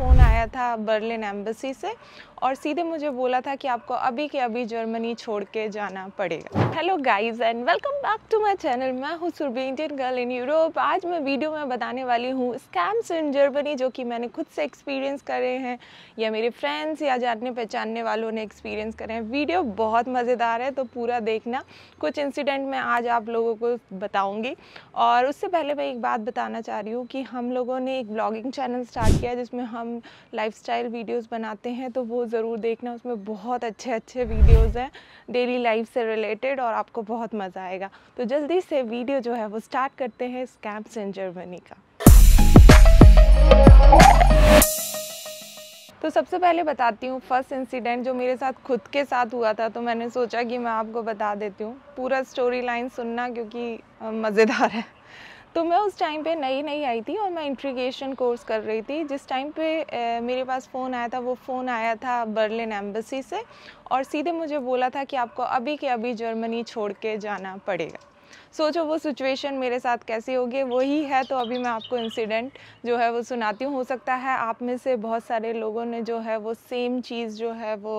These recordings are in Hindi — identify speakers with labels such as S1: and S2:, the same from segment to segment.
S1: nine. आया था बर्लिन एम्बेसी से और सीधे मुझे बोला था कि आपको अभी के अभी जर्मनी छोड़ के जाना पड़ेगा hello guys and welcome back to my channel मैं हूँ Surabhi Indian girl in Europe आज मैं वीडियो में बताने वाली हूँ स्कैम्स इन जर्मनी जो कि मैंने खुद से एक्सपीरियंस करे हैं या मेरे फ्रेंड्स या जानने पहचानने वालों ने एक्सपीरियंस करे हैं वीडियो बहुत मज़ेदार है तो पूरा देखना कुछ इंसिडेंट मैं आज आप लोगों को बताऊँगी और उससे पहले मैं एक बात बताना चाह रही हूँ कि हम लोगों ने एक ब्लॉगिंग चैनल स्टार्ट किया जिसमें हम लाइफस्टाइल वीडियोस बनाते हैं तो वो ज़रूर देखना उसमें बहुत अच्छे अच्छे वीडियोस हैं डेली लाइफ से रिलेटेड और आपको बहुत मज़ा आएगा तो जल्दी से वीडियो जो है वो स्टार्ट करते हैं स्कैम्प्स इन जर्मनी का तो सबसे पहले बताती हूँ फर्स्ट इंसिडेंट जो मेरे साथ खुद के साथ हुआ था तो मैंने सोचा कि मैं आपको बता देती हूँ पूरा स्टोरी लाइन सुनना क्योंकि मज़ेदार है तो मैं उस टाइम पे नई नई आई थी और मैं इंट्रीगेशन कोर्स कर रही थी जिस टाइम पे ए, मेरे पास फ़ोन आया था वो फ़ोन आया था बर्लिन एम्बेसी से और सीधे मुझे बोला था कि आपको अभी के अभी जर्मनी छोड़ के जाना पड़ेगा सोचो वो सिचुएशन मेरे साथ कैसी होगी वही है तो अभी मैं आपको इंसिडेंट जो है वो सुनाती हूँ हो सकता है आप में से बहुत सारे लोगों ने जो है वो सेम चीज़ जो है वो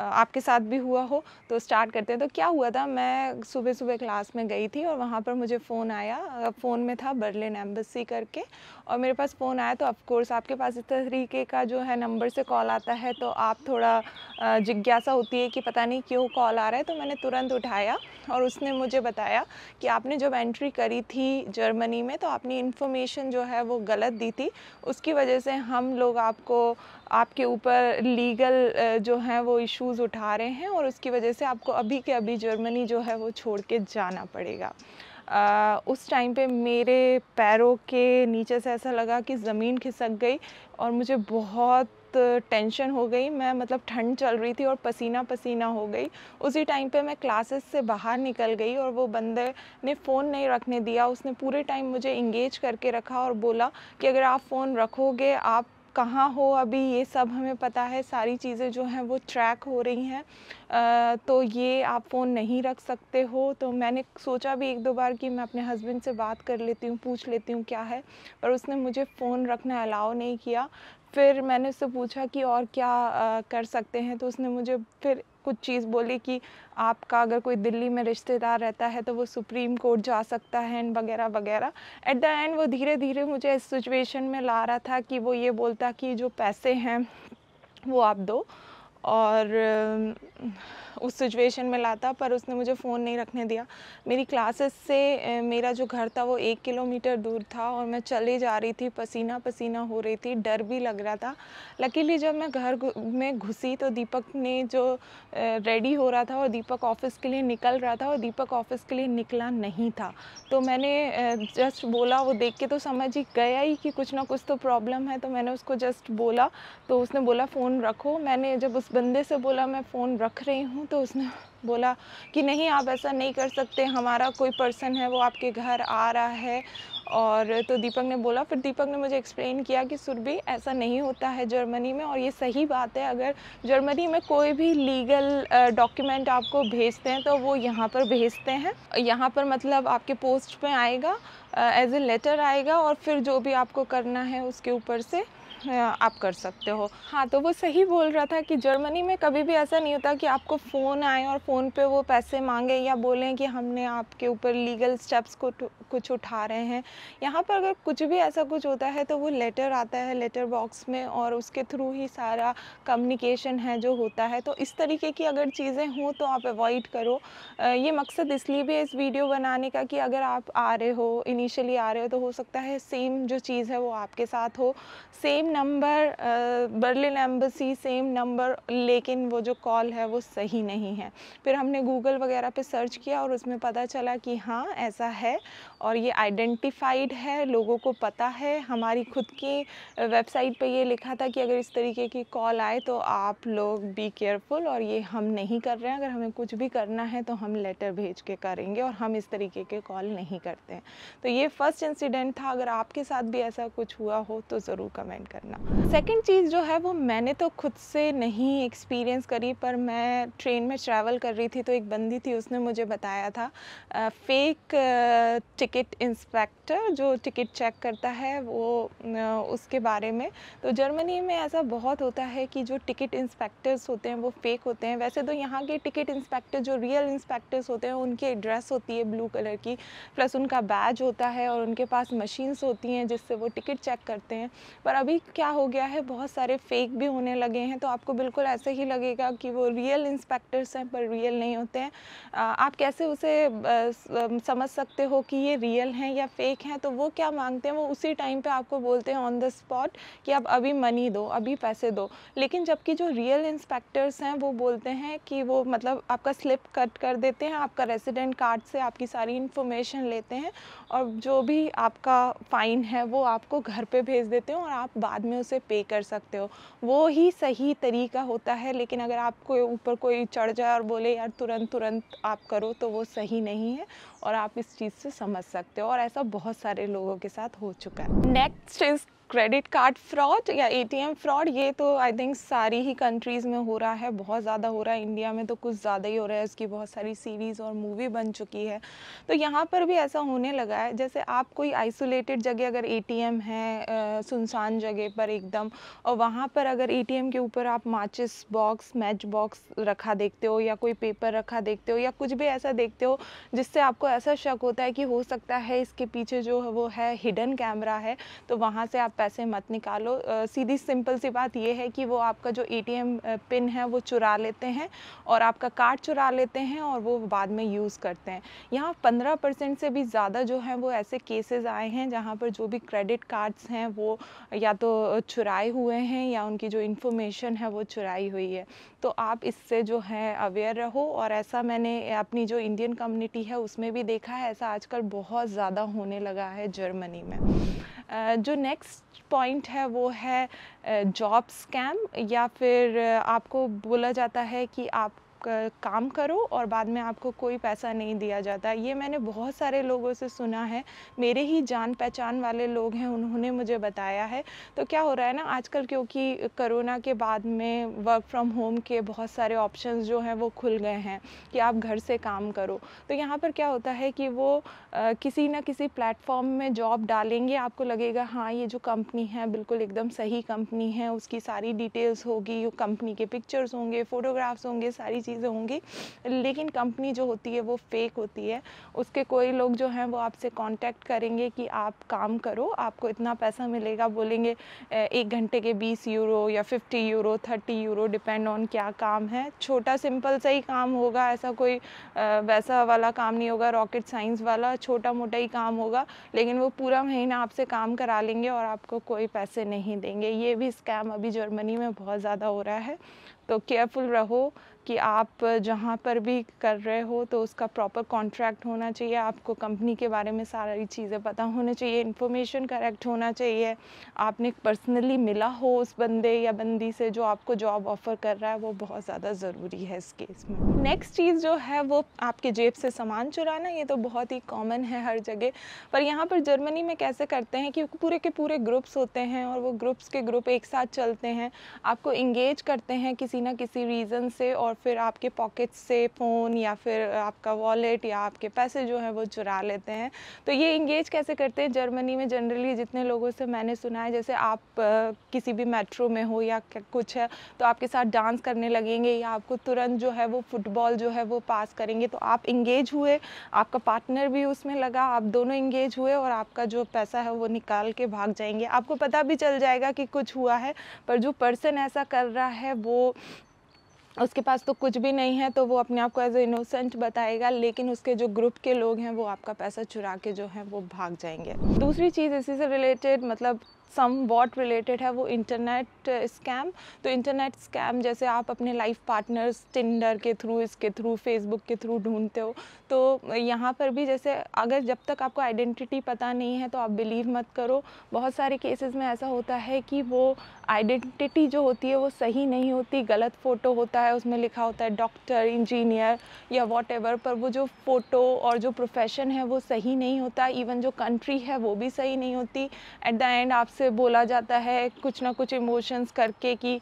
S1: आपके साथ भी हुआ हो तो स्टार्ट करते हैं तो क्या हुआ था मैं सुबह सुबह क्लास में गई थी और वहाँ पर मुझे फ़ोन आया फ़ोन में था बर्लिन एम्बेसी करके और मेरे पास फ़ोन आया तो ऑफ़ आपके पास इस तरीके का जो है नंबर से कॉल आता है तो आप थोड़ा जिज्ञासा होती है कि पता नहीं क्यों कॉल आ रहा है तो मैंने तुरंत उठाया और उसने मुझे बताया कि आपने जब एंट्री करी थी जर्मनी में तो आपने इन्फॉर्मेशन जो है वो गलत दी थी उसकी वजह से हम लोग आपको आपके ऊपर लीगल जो हैं वो इश्यूज़ उठा रहे हैं और उसकी वजह से आपको अभी के अभी जर्मनी जो है वो छोड़ के जाना पड़ेगा आ, उस टाइम पे मेरे पैरों के नीचे से ऐसा लगा कि ज़मीन खिसक गई और मुझे बहुत टेंशन हो गई मैं मतलब ठंड चल रही थी और पसीना पसीना हो गई उसी टाइम पे मैं क्लासेस से बाहर निकल गई और वो बंदे ने फ़ोन नहीं रखने दिया उसने पूरे टाइम मुझे इंगेज करके रखा और बोला कि अगर आप फ़ोन रखोगे आप कहाँ हो अभी ये सब हमें पता है सारी चीज़ें जो हैं वो ट्रैक हो रही हैं तो ये आप फ़ोन नहीं रख सकते हो तो मैंने सोचा भी एक दो बार कि मैं अपने हस्बैंड से बात कर लेती हूँ पूछ लेती हूँ क्या है पर उसने मुझे फ़ोन रखना अलाउ नहीं किया फिर मैंने उससे पूछा कि और क्या आ, कर सकते हैं तो उसने मुझे फिर कुछ चीज़ बोली कि आपका अगर कोई दिल्ली में रिश्तेदार रहता है तो वो सुप्रीम कोर्ट जा सकता है एंड वगैरह वगैरह एट द एंड वो धीरे धीरे मुझे इस सिचुएशन में ला रहा था कि वो ये बोलता कि जो पैसे हैं वो आप दो और उस सिचुएशन में लाता पर उसने मुझे फ़ोन नहीं रखने दिया मेरी क्लासेस से मेरा जो घर था वो एक किलोमीटर दूर था और मैं चली जा रही थी पसीना पसीना हो रही थी डर भी लग रहा था लकीली जब मैं घर में घुसी तो दीपक ने जो रेडी हो रहा था और दीपक ऑफिस के लिए निकल रहा था और दीपक ऑफिस के लिए निकला नहीं था तो मैंने जस्ट बोला वो देख के तो समझ ही गया ही कि कुछ ना कुछ तो प्रॉब्लम है तो मैंने उसको जस्ट बोला तो उसने बोला फ़ोन रखो मैंने जब उस बंदे से बोला मैं फ़ोन रख रही हूँ तो उसने बोला कि नहीं आप ऐसा नहीं कर सकते हमारा कोई पर्सन है वो आपके घर आ रहा है और तो दीपक ने बोला फिर दीपक ने मुझे एक्सप्लेन किया कि सुरभि ऐसा नहीं होता है जर्मनी में और ये सही बात है अगर जर्मनी में कोई भी लीगल डॉक्यूमेंट आपको भेजते हैं तो वो यहाँ पर भेजते हैं यहाँ पर मतलब आपके पोस्ट पे आएगा एज ए लेटर आएगा और फिर जो भी आपको करना है उसके ऊपर से आप कर सकते हो हाँ तो वो सही बोल रहा था कि जर्मनी में कभी भी ऐसा नहीं होता कि आपको फ़ोन आए और फ़ोन पे वो पैसे मांगे या बोलें कि हमने आपके ऊपर लीगल स्टेप्स को कुछ उठा रहे हैं यहाँ पर अगर कुछ भी ऐसा कुछ होता है तो वो लेटर आता है लेटर बॉक्स में और उसके थ्रू ही सारा कम्युनिकेशन है जो होता है तो इस तरीके की अगर चीज़ें हों तो आप अवॉइड करो ये मकसद इसलिए भी इस वीडियो बनाने का कि अगर आप आ रहे हो इन इनिशियली आ रहे हो तो हो सकता है सेम जो चीज़ है वो आपके साथ हो same number Berlin embassy same number लेकिन वो जो कॉल है वो सही नहीं है फिर हमने गूगल वगैरह पे सर्च किया और उसमें पता चला कि हाँ ऐसा है और ये आइडेंटिफाइड है लोगों को पता है हमारी खुद की वेबसाइट पे ये लिखा था कि अगर इस तरीके की कॉल आए तो आप लोग बी केयरफुल और ये हम नहीं कर रहे हैं अगर हमें कुछ भी करना है तो हम लेटर भेज के करेंगे और हम इस तरीके के कॉल नहीं करते हैं तो तो ये फर्स्ट इंसिडेंट था अगर आपके साथ भी ऐसा कुछ हुआ हो तो ज़रूर कमेंट करना सेकेंड चीज़ जो है वो मैंने तो खुद से नहीं एक्सपीरियंस करी पर मैं ट्रेन में ट्रैवल कर रही थी तो एक बंदी थी उसने मुझे बताया था फेक टिकट इंस्पेक्टर जो टिकट चेक करता है वो उसके बारे में तो जर्मनी में ऐसा बहुत होता है कि जो टिकट इंस्पेक्टर्स होते हैं वो फेक होते हैं वैसे तो यहाँ के टिकट इंस्पेक्टर जो रियल इंस्पेक्टर्स होते हैं उनकी ड्रेस होती है ब्लू कलर की प्लस उनका बैज होता होता है और उनके पास मशीन्स होती हैं जिससे वो टिकट चेक करते हैं पर अभी क्या हो गया है बहुत सारे फेक भी होने लगे हैं तो आपको बिल्कुल ऐसे ही लगेगा कि वो रियल इंस्पेक्टर्स हैं पर रियल नहीं होते हैं आप कैसे उसे समझ सकते हो कि ये रियल हैं या फेक हैं तो वो क्या मांगते हैं वो उसी टाइम पर आपको बोलते हैं ऑन द स्पॉट कि आप अभी मनी दो अभी पैसे दो लेकिन जबकि जो रियल इंस्पेक्टर्स हैं वो बोलते हैं कि वो मतलब आपका स्लिप कट कर देते हैं आपका रेसिडेंट कार्ड से आपकी सारी इन्फॉर्मेशन लेते हैं और जो भी आपका फ़ाइन है वो आपको घर पे भेज देते हैं और आप बाद में उसे पे कर सकते हो वो ही सही तरीका होता है लेकिन अगर आपको ऊपर कोई चढ़ जाए और बोले यार तुरंत तुरंत आप करो तो वो सही नहीं है और आप इस चीज़ से समझ सकते हो और ऐसा बहुत सारे लोगों के साथ हो चुका है next is credit card fraud या एटीएम फ्रॉड ये तो आई थिंक सारी ही कंट्रीज़ में हो रहा है बहुत ज़्यादा हो रहा है इंडिया में तो कुछ ज़्यादा ही हो रहा है इसकी बहुत सारी सीरीज़ और मूवी बन चुकी है तो यहाँ पर भी ऐसा होने लगा है जैसे आप कोई आइसोलेटेड जगह अगर ए है सुनसान जगह पर एकदम और वहाँ पर अगर ए के ऊपर आप माचिस बॉक्स मैच बॉक्स रखा देखते हो या कोई पेपर रखा देखते हो या कुछ भी ऐसा देखते हो जिससे आपको ऐसा शक होता है कि हो सकता है इसके पीछे जो है वो है हिडन कैमरा है तो वहाँ से आप पैसे मत निकालो सीधी सिंपल सी बात यह है कि वो आपका जो एटीएम पिन है वो चुरा लेते हैं और आपका कार्ड चुरा लेते हैं और वो बाद में यूज़ करते हैं यहाँ पंद्रह परसेंट से भी ज़्यादा जो है वो ऐसे केसेस आए हैं जहाँ पर जो भी क्रेडिट कार्ड्स हैं वो या तो चुराए हुए हैं या उनकी जो इन्फॉर्मेशन है वो चुराई हुई है तो आप इससे जो है अवेयर रहो और ऐसा मैंने अपनी जो इंडियन कम्युनिटी है उसमें भी देखा है ऐसा आजकल बहुत ज़्यादा होने लगा है जर्मनी में जो नेक्स्ट पॉइंट है वो है जॉब स्कैम या फिर आपको बोला जाता है कि आप काम करो और बाद में आपको कोई पैसा नहीं दिया जाता ये मैंने बहुत सारे लोगों से सुना है मेरे ही जान पहचान वाले लोग हैं उन्होंने मुझे बताया है तो क्या हो रहा है ना आजकल क्योंकि कोरोना के बाद में वर्क फ्रॉम होम के बहुत सारे ऑप्शंस जो हैं वो खुल गए हैं कि आप घर से काम करो तो यहाँ पर क्या होता है कि वो आ, किसी ना किसी प्लेटफॉर्म में जॉब डालेंगे आपको लगेगा हाँ ये जो कंपनी है बिल्कुल एकदम सही कंपनी है उसकी सारी डिटेल्स होगी कंपनी के पिक्चर्स होंगे फ़ोटोग्राफ्स होंगे सारी चीज़ें होंगी लेकिन कंपनी जो होती है वो फेक होती है उसके कोई लोग जो हैं वो आपसे कांटेक्ट करेंगे कि आप काम करो आपको इतना पैसा मिलेगा बोलेंगे एक घंटे के बीस यूरो या fifty euro thirty euro depend on क्या काम है छोटा सिंपल सा ही काम होगा ऐसा कोई वैसा वाला काम नहीं होगा रॉकेट साइंस वाला छोटा मोटा ही काम होगा लेकिन वो पूरा महीना आपसे काम करा लेंगे और आपको कोई पैसे नहीं देंगे ये भी स्कैम अभी जर्मनी में बहुत ज़्यादा हो रहा है तो केयरफुल रहो कि आप जहाँ पर भी कर रहे हो तो उसका प्रॉपर कॉन्ट्रैक्ट होना चाहिए आपको कंपनी के बारे में सारी चीज़ें पता होनी चाहिए इन्फॉर्मेशन करेक्ट होना चाहिए आपने पर्सनली मिला हो उस बंदे या बंदी से जो आपको जॉब ऑफ़र कर रहा है वो बहुत ज़्यादा ज़रूरी है इस केस में नेक्स्ट चीज़ जो है वो आपके जेब से सामान चुराना ये तो बहुत ही कॉमन है हर जगह पर यहाँ पर जर्मनी में कैसे करते हैं कि पूरे के पूरे ग्रुप्स होते हैं और वो ग्रुप्स के ग्रुप एक साथ चलते हैं आपको इंगेज करते हैं किसी ना किसी रीज़न से और फिर आपके पॉकेट से फ़ोन या फिर आपका वॉलेट या आपके पैसे जो हैं वो चुरा लेते हैं तो ये इंगेज कैसे करते हैं जर्मनी में जनरली जितने लोगों से मैंने सुना है जैसे आप किसी भी मेट्रो में हो या कुछ है तो आपके साथ डांस करने लगेंगे या आपको तुरंत जो है वो फुटबॉल जो है वो पास करेंगे तो आप इंगेज हुए आपका पार्टनर भी उसमें लगा आप दोनों इंगेज हुए और आपका जो पैसा है वो निकाल के भाग जाएंगे आपको पता भी चल जाएगा कि कुछ हुआ है पर जो पर्सन ऐसा कर रहा है वो उसके पास तो कुछ भी नहीं है तो वो अपने आप को एज ए इनोसेंट बताएगा लेकिन उसके जो ग्रुप के लोग हैं वो आपका पैसा चुरा के जो है वो भाग जाएंगे दूसरी चीज़ इसी से रिलेटेड मतलब सम वॉट रिलेटेड है वो इंटरनेट स्कैम uh, तो इंटरनेट स्कैम जैसे आप अपने लाइफ पार्टनर्स टिंडर के थ्रू इसके थ्रू फेसबुक के थ्रू ढूंढते हो तो यहाँ पर भी जैसे अगर जब तक आपको आइडेंटिटी पता नहीं है तो आप बिलीव मत करो बहुत सारे केसेस में ऐसा होता है कि वो आइडेंटिटी जो होती है वो सही नहीं होती गलत फ़ोटो होता है उसमें लिखा होता है डॉक्टर इंजीनियर या वॉट पर वो जो फ़ोटो और जो प्रोफेशन है वो सही नहीं होता इवन जो कंट्री है वो भी सही नहीं होती एट द एंड आप से बोला जाता है कुछ ना कुछ इमोशंस करके कि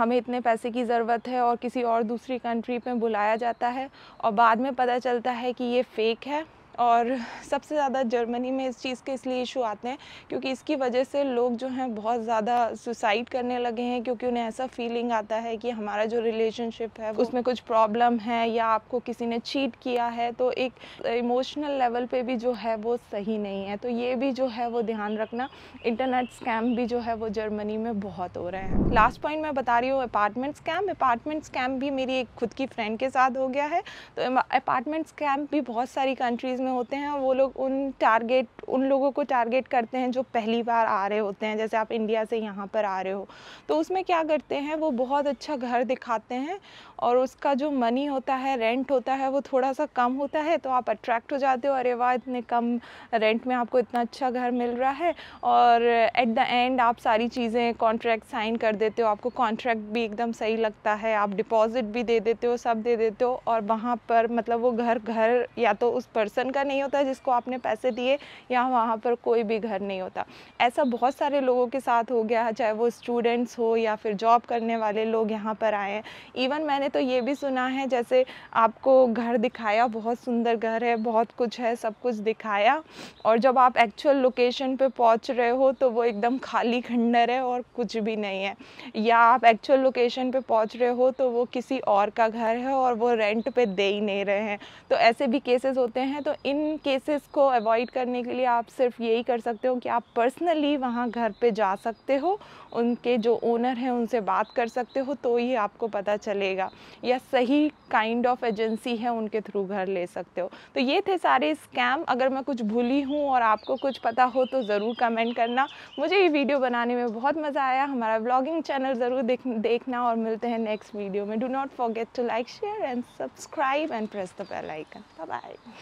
S1: हमें इतने पैसे की ज़रूरत है और किसी और दूसरी कंट्री पे बुलाया जाता है और बाद में पता चलता है कि ये फ़ेक है और सबसे ज़्यादा जर्मनी में इस चीज़ के इसलिए इशू आते हैं क्योंकि इसकी वजह से लोग जो हैं बहुत ज़्यादा सुसाइड करने लगे हैं क्योंकि उन्हें ऐसा फीलिंग आता है कि हमारा जो रिलेशनशिप है उसमें कुछ प्रॉब्लम है या आपको किसी ने चीट किया है तो एक इमोशनल लेवल पे भी जो है वो सही नहीं है तो ये भी जो है वो ध्यान रखना इंटरनेट स्कैम भी जो है वो जर्मनी में बहुत हो रहे हैं लास्ट पॉइंट मैं बता रही हूँ अपार्टमेंट स्कैम अपार्टमेंट स्कैम भी मेरी एक खुद की फ्रेंड के साथ हो गया है तो अपार्टमेंट स्कैम भी बहुत सारी कंट्रीज़ में होते हैं वो लोग उन टारगेट उन लोगों को टारगेट करते हैं जो पहली बार आ रहे होते हैं जैसे आप इंडिया से यहाँ पर आ रहे हो तो उसमें क्या करते हैं वो बहुत अच्छा घर दिखाते हैं और उसका जो मनी होता है रेंट होता है वो थोड़ा सा कम होता है तो आप अट्रैक्ट हो जाते हो अरे वाह इतने कम रेंट में आपको इतना अच्छा घर मिल रहा है और एट द एंड आप सारी चीज़ें कॉन्ट्रैक्ट साइन कर देते हो आपको कॉन्ट्रैक्ट भी एकदम सही लगता है आप डिपॉजिट भी दे देते हो सब दे देते हो और वहाँ पर मतलब वो घर घर या तो उस पर्सन उनका नहीं होता जिसको आपने पैसे दिए या वहाँ पर कोई भी घर नहीं होता ऐसा बहुत सारे लोगों के साथ हो गया चाहे वो स्टूडेंट्स हो या फिर जॉब करने वाले लोग यहाँ पर आए हैं इवन मैंने तो ये भी सुना है जैसे आपको घर दिखाया बहुत सुंदर घर है बहुत कुछ है सब कुछ दिखाया और जब आप एक्चुअल लोकेशन पर पहुँच रहे हो तो वो एकदम खाली खंडर है और कुछ भी नहीं है या आप एक्चुअल लोकेशन पर पहुँच रहे हो तो वो किसी और का घर है और वो रेंट पे दे ही नहीं रहे हैं तो ऐसे भी केसेस होते हैं तो इन केसेस को अवॉइड करने के लिए आप सिर्फ यही कर सकते हो कि आप पर्सनली वहाँ घर पे जा सकते हो उनके जो ओनर हैं उनसे बात कर सकते हो तो ही आपको पता चलेगा या सही काइंड ऑफ एजेंसी है उनके थ्रू घर ले सकते हो तो ये थे सारे स्कैम अगर मैं कुछ भूली हूँ और आपको कुछ पता हो तो ज़रूर कमेंट करना मुझे ये वीडियो बनाने में बहुत मज़ा आया हमारा ब्लॉगिंग चैनल ज़रूर देख, देखना और मिलते हैं नेक्स्ट वीडियो में do not forget to like share and subscribe and press the bell icon bye